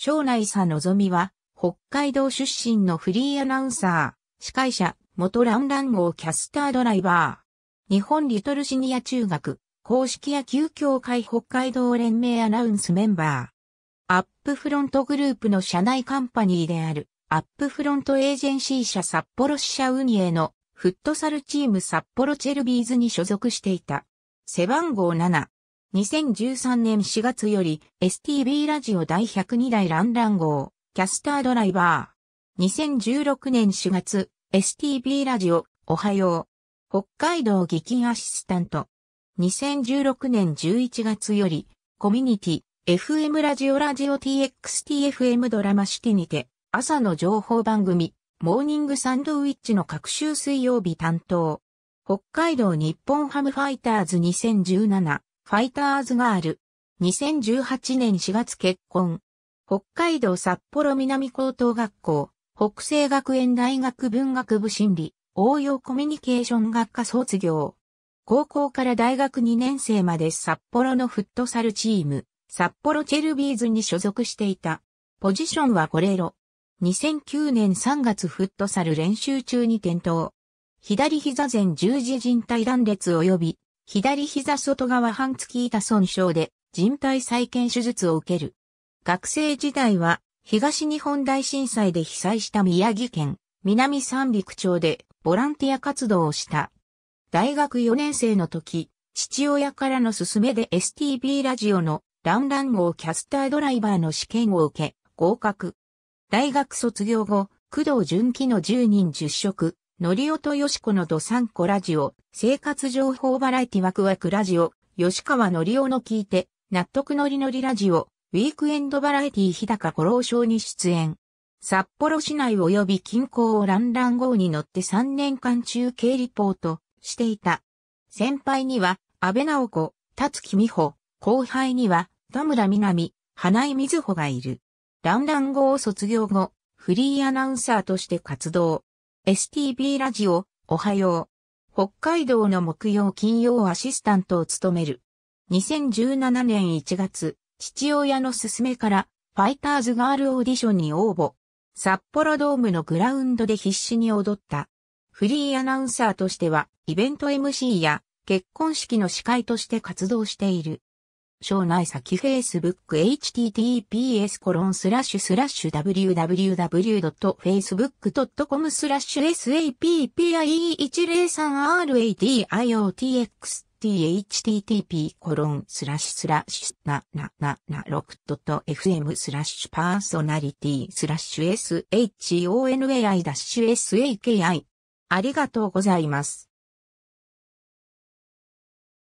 庄内さのぞみは、北海道出身のフリーアナウンサー、司会者、元ランラン号キャスタードライバー。日本リトルシニア中学、公式野球協会北海道連盟アナウンスメンバー。アップフロントグループの社内カンパニーである、アップフロントエージェンシー社札幌支社運営のフットサルチーム札幌チェルビーズに所属していた。背番号7、2013年4月より STB ラジオ第102代ランラン号、キャスタードライバー。2016年4月、STB ラジオ、おはよう。北海道議金アシスタント。2016年11月より、コミュニティ、FM ラジオラジオ TXTFM ドラマシティにて、朝の情報番組、モーニングサンドウィッチの各週水曜日担当。北海道日本ハムファイターズ2017。ファイターズガール。2018年4月結婚。北海道札幌南高等学校、北西学園大学文学部心理、応用コミュニケーション学科卒業。高校から大学2年生まで札幌のフットサルチーム、札幌チェルビーズに所属していた。ポジションはこレロ。2009年3月フットサル練習中に転倒。左膝前十字靭帯断裂及び左膝外側半月板損傷で人体再建手術を受ける。学生時代は東日本大震災で被災した宮城県南三陸町でボランティア活動をした。大学4年生の時、父親からの勧めで STB ラジオのランラン号キャスタードライバーの試験を受け合格。大学卒業後、工藤純喜の10人10職、のりおとよしこのどさんこラジオ、生活情報バラエティワクワクラジオ、吉川のりおの聞いて、納得のりのりラジオ、ウィークエンドバラエティ日高五郎賞に出演。札幌市内及び近郊をランラン号に乗って3年間中継リポートしていた。先輩には、安倍直子、辰木美穂、後輩には、田村みなみ、花井瑞穂がいる。ランラン号を卒業後、フリーアナウンサーとして活動。STB ラジオ、おはよう。北海道の木曜金曜アシスタントを務める。2017年1月、父親の勧めから、ファイターズガールオーディションに応募。札幌ドームのグラウンドで必死に踊った。フリーアナウンサーとしては、イベント MC や結婚式の司会として活動している。省内先 Facebook.https コロンスラッシュスラッシュ www.facebook.com スラッシュ sappie103radiotx t http コロンスラッシュスラッシュ7ななな 6.fm スラッシュパーソナリティスラッシュ shonai-saki ありがとうございます。